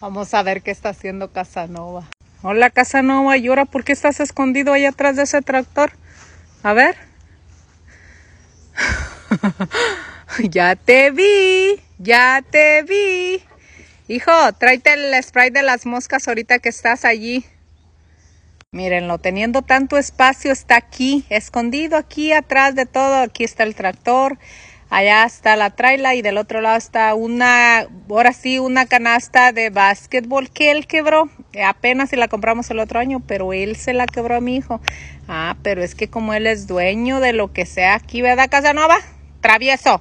Vamos a ver qué está haciendo Casanova. Hola Casanova, llora, ¿por qué estás escondido ahí atrás de ese tractor? A ver. ya te vi, ya te vi. Hijo, tráete el spray de las moscas ahorita que estás allí. Mírenlo, teniendo tanto espacio está aquí, escondido aquí atrás de todo. Aquí está el tractor, Allá está la traila y del otro lado está una, ahora sí, una canasta de básquetbol que él quebró. Apenas si la compramos el otro año, pero él se la quebró a mi hijo. Ah, pero es que como él es dueño de lo que sea aquí, ¿verdad, Casanova? Travieso.